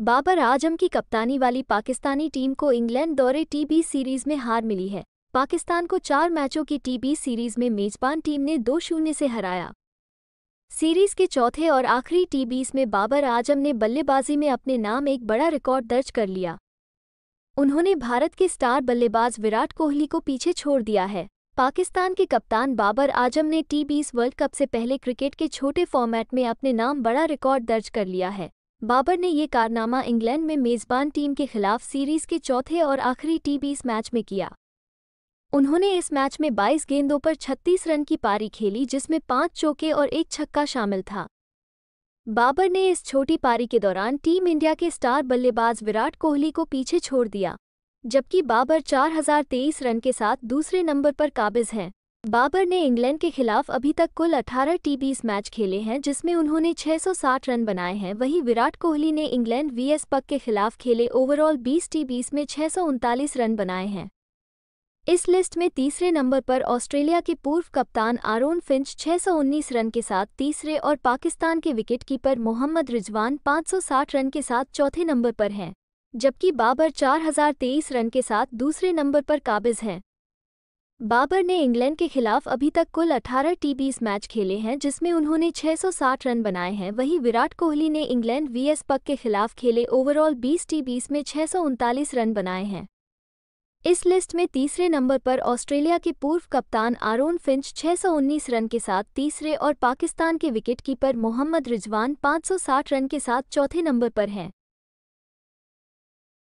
बाबर आजम की कप्तानी वाली पाकिस्तानी टीम को इंग्लैंड दौरे टीबी सीरीज में हार मिली है पाकिस्तान को चार मैचों की टीबी सीरीज में मेजबान टीम ने दो शून्य से हराया सीरीज के चौथे और आखिरी टीबीस में बाबर आजम ने बल्लेबाजी में अपने नाम एक बड़ा रिकॉर्ड दर्ज कर लिया उन्होंने भारत के स्टार बल्लेबाज विराट कोहली को पीछे छोड़ दिया है पाकिस्तान के कप्तान बाबर आजम ने टी बीस वर्ल्ड कप से पहले क्रिकेट के छोटे फॉर्मेट में अपने नाम बड़ा रिकॉर्ड दर्ज कर लिया है बाबर ने ये कारनामा इंग्लैंड में मेज़बान टीम के खिलाफ सीरीज के चौथे और आखिरी टी बीस मैच में किया उन्होंने इस मैच में 22 गेंदों पर 36 रन की पारी खेली जिसमें पाँच चौके और एक छक्का शामिल था बाबर ने इस छोटी पारी के दौरान टीम इंडिया के स्टार बल्लेबाज विराट कोहली को पीछे छोड़ दिया जबकि बाबर 4023 रन के साथ दूसरे नंबर पर काबिज हैं बाबर ने इंग्लैंड के खिलाफ अभी तक कुल 18 टी मैच खेले हैं जिसमें उन्होंने 660 रन बनाए हैं वहीं विराट कोहली ने इंग्लैंड वीएस पक के खिलाफ खेले ओवरऑल 20 टी में छह रन बनाए हैं इस लिस्ट में तीसरे नंबर पर ऑस्ट्रेलिया के पूर्व कप्तान आरोन फिंच 619 रन के साथ तीसरे और पाकिस्तान के विकेटकीपर मोहम्मद रिजवान 560 रन के साथ चौथे नंबर पर हैं जबकि बाबर 4023 रन के साथ दूसरे नंबर पर काबिज हैं बाबर ने इंग्लैंड के खिलाफ अभी तक कुल 18 टी मैच खेले हैं जिसमें उन्होंने 660 रन बनाए हैं वहीं विराट कोहली ने इंग्लैंड वीएस पक के खिलाफ खेले ओवरऑल 20 टी में छह रन बनाए हैं इस लिस्ट में तीसरे नंबर पर ऑस्ट्रेलिया के पूर्व कप्तान आरोन फिंच 619 रन के साथ तीसरे और पाकिस्तान के विकेटकीपर मोहम्मद रिजवान 560 रन के साथ चौथे नंबर पर हैं